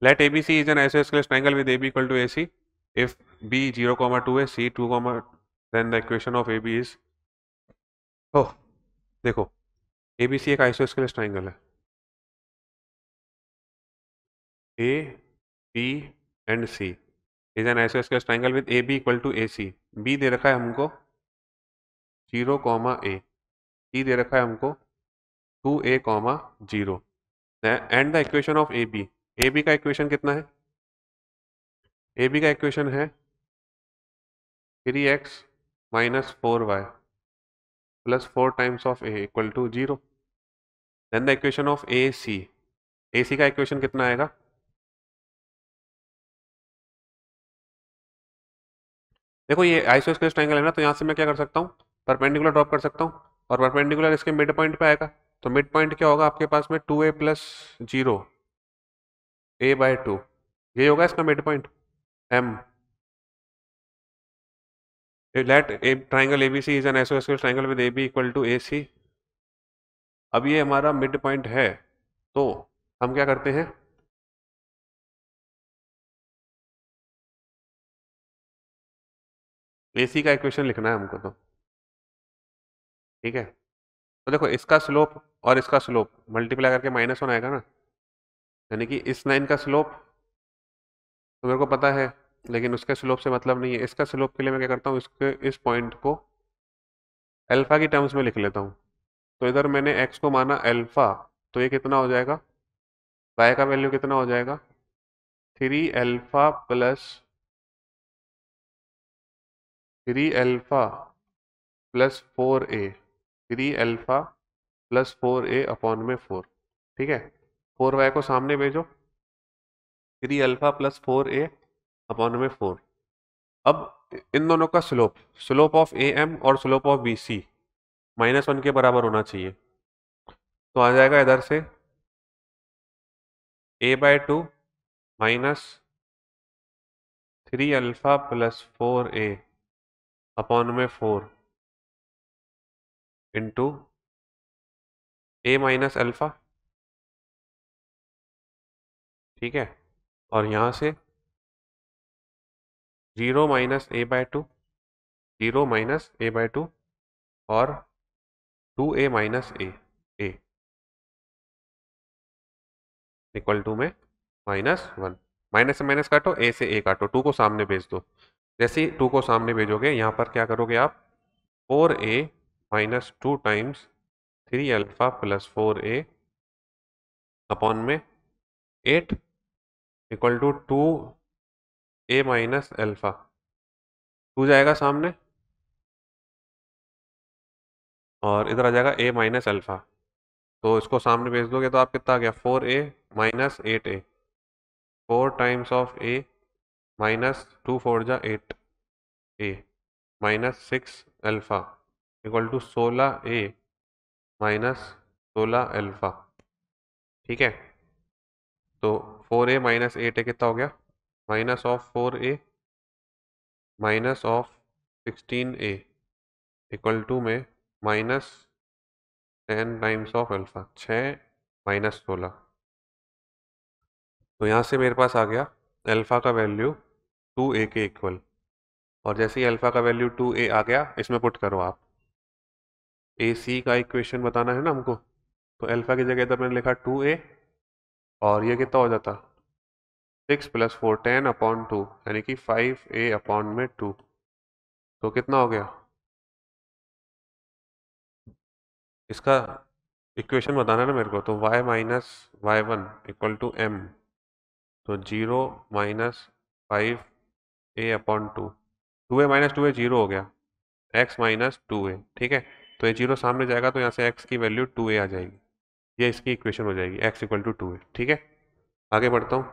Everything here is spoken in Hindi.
Let ABC is an isosceles triangle with AB equal to AC. If B 0 comma 2 है, C 2 comma then the equation of AB is oh देखो ABC एक isosceles triangle है. A, B and C is an isosceles triangle with AB equal to AC. B दे रखा है हमको 0 comma A. C दे रखा है हमको 2A comma 0. And the equation of AB A B का इक्वेशन कितना है ए बी का इक्वेशन है three x minus four y plus four times of a equal to zero then the equation of A C A C का इक्वेशन कितना आएगा देखो ये आइसोस्केस एंगल है ना तो यहाँ से मैं क्या कर सकता हूँ परपेंडिकुलर ड्रॉप कर सकता हूँ और परपेंडिकुलर इसके मिड पॉइंट पे आएगा तो मिड पॉइंट क्या होगा आपके पास में two a plus zero a by two ये होगा इसका mid point M let a triangle A B C is an एसो एस triangle with A B equal to A C अब ये हमारा मिड पॉइंट है तो हम क्या करते हैं ए सी का इक्वेशन लिखना है हमको तो ठीक है तो देखो इसका स्लोप और इसका स्लोप मल्टीप्लाई करके माइनस वन आएगा ना यानी कि इस लाइन का स्लोप तो मेरे को पता है लेकिन उसके स्लोप से मतलब नहीं है इसका स्लोप के लिए मैं क्या करता हूँ इसके इस पॉइंट को अल्फ़ा की टर्म्स में लिख लेता हूँ तो इधर मैंने एक्स को माना अल्फ़ा तो ये कितना हो जाएगा वाई का वैल्यू कितना हो जाएगा three alpha plus three alpha plus four a three alpha plus four a upon में फोर ठीक है फोर वाई को सामने भेजो three alpha plus four a upon में फोर अब इन दोनों का slope slope of A M और slope of B C minus one के बराबर होना चाहिए तो आ जाएगा इधर से a by two minus three alpha plus four a upon में four into a minus alpha ठीक है और यहाँ से zero minus a by two zero minus a by two और two a minus a a equal to में माइनस वन माइनस से माइनस काटो ए से ए काटो टू को सामने भेज दो जैसे ही टू को सामने भेजोगे यहाँ पर क्या करोगे आप four a minus two times three alpha plus four a upon में eight equal to two a minus alpha two जाएगा सामने और इधर आ जाएगा ए माइनस एल्फ़ा तो इसको सामने भेज दोगे तो आप कितना आ गया four a minus eight a four times of a minus two four जा eight a minus six alpha equal to सोलह ए माइनस सोलह एल्फ़ा ठीक है तो four a minus eight a कितना हो गया minus of four a minus of sixteen a equal to में minus ten times of alpha छः माइनस सोलह तो यहाँ से मेरे पास आ गया अल्फ़ा का वैल्यू टू ए के इक्वल और जैसे ही अल्फ़ा का वैल्यू टू ए आ गया इसमें पुट करो आप ए सी का इक्वेशन बताना है ना हमको तो अल्फ़ा की जगह तो मैंने लिखा टू ए और ये कितना हो जाता six plus four ten upon two यानी कि फाइव ए अपॉन में टू तो कितना हो गया इसका इक्वेशन बताना ना मेरे को तो y minus y one equal to m तो zero minus five a upon two two a minus two a zero हो गया x माइनस टू ए ठीक है तो ये जीरो सामने जाएगा तो यहाँ से x की वैल्यू टू ए आ जाएगी ये इसकी इक्वेशन हो जाएगी एक्स इक्वल टू टू ठीक है आगे बढ़ता हूँ